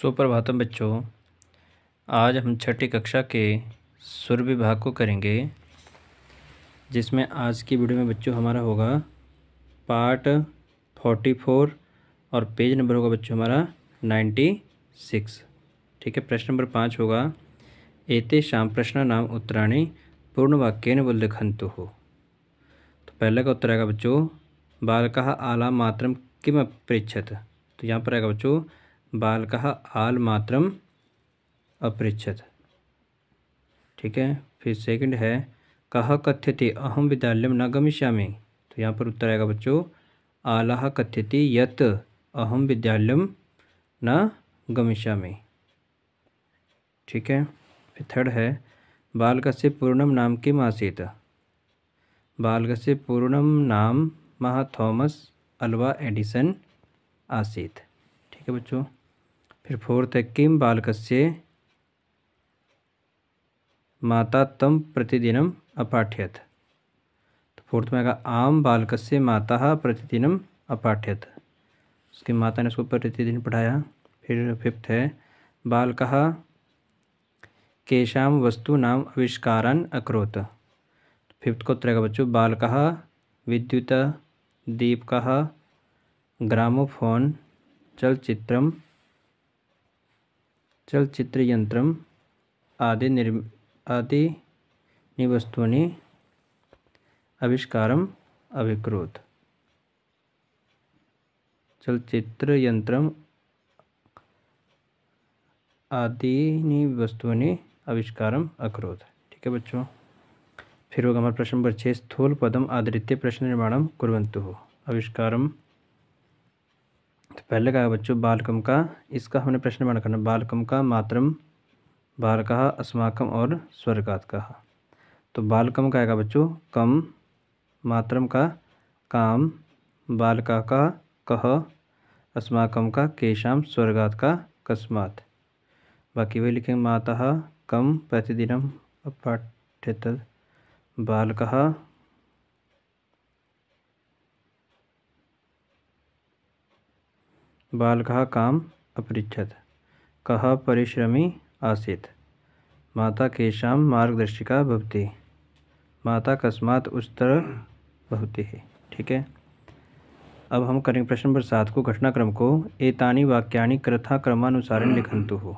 सुप्रभातम बच्चों आज हम छठी कक्षा के सुर विभाग को करेंगे जिसमें आज की वीडियो में बच्चों हमारा होगा पार्ट फोर्टी फोर और पेज नंबर होगा बच्चों हमारा नाइन्टी सिक्स ठीक है प्रश्न नंबर पाँच होगा एते शाम प्रश्न नाम उत्तराणी पूर्ण वाक्य ने उल्लेखंतु हो तो पहले का उत्तर आएगा बच्चों बालका आला मातरम किम अपेक्षत तो यहाँ पर आएगा बच्चों आल मात्र अपृछत ठीक है फिर सेकंड है कह कथ्यति अहम विद्यालय न गमिष्यामि तो यहाँ पर उत्तर आएगा बच्चों आलाह कथ्यति यत अहम विद्यालय न गमिष्यामि ठीक है फिर थर्ड है बालक से पूर्णम नाम किम आसीत से पूर्णम नाम महा थॉमस अल्वा एडिसन आसीत ठीक है बच्चों फिर फोर्थ है किम बालकस्य माता तम प्रतिदिनम अपाठ्यत तो फोर्थ में आएगा आम बालक से माता प्रतिदिनम अपाठ्यत उसकी माता ने उसको प्रतिदिन पढ़ाया फिर फिफ्थ है बालक केशा वस्तु नाम आविष्कारान अकरोत फिफ्थ तो को उत्तरेगा बच्चों बालक विद्युत दीपक ग्रामोफोन चलचित्रम చలచిత్ర యంత్రం ఆది నిర్మి ఆదిని వస్తువుని ఆవిష్కారం అవిక్రోత్ చలచిత్ర యంత్రం आदिनी वस्तुओं ने आविष्कारम ठीक है बच्चों फिर होगा हमारा प्रश्न नंबर छः स्थूल पदम आदृत्य प्रश्न निर्माण कुरंतु आविष्कार तो पहले कहा बच्चों बालकम का इसका हमने प्रश्न निर्माण करना बालकम का मातरम बाल कहा अस्माकम और स्वर्गात कहा तो बालकम का आएगा बच्चों कम मातरम का काम बाल का कह अस्माकम का केशाम स्वर्गात का कस्मात बाकी वही लिखेंगे माता कम प्रतिदिनम अपाठ्यत कहा बालक काम अपृछत कह परिश्रमी आसित माता केषां मार्गदर्शिका भवती माता तरह भवती है ठीक है अब हम करेंगे प्रश्न नंबर सात को घटनाक्रम को एतानी वाक्यानी कथा क्रमानुसारेण लिखंतु हो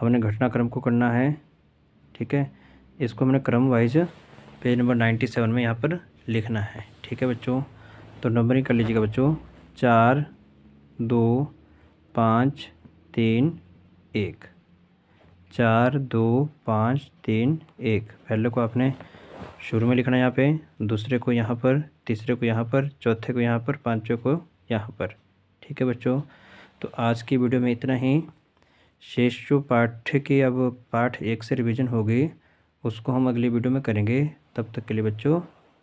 हमने घटनाक्रम को करना है ठीक है इसको हमने क्रम wise page number ninety seven में यहाँ पर लिखना है ठीक है बच्चों तो नंबरिंग कर लीजिएगा बच्चों चार दो पाँच तीन एक चार दो पाँच तीन एक पहले को आपने शुरू में लिखना है यहाँ पे दूसरे को यहाँ पर तीसरे को यहाँ पर चौथे को यहाँ पर पाँचवें को यहाँ पर ठीक है बच्चों तो आज की वीडियो में इतना ही शेष जो पाठ्य की अब पाठ एक से रिवीजन होगी उसको हम अगली वीडियो में करेंगे तब तक के लिए बच्चों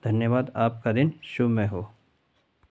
धन्यवाद आपका दिन शुभ में हो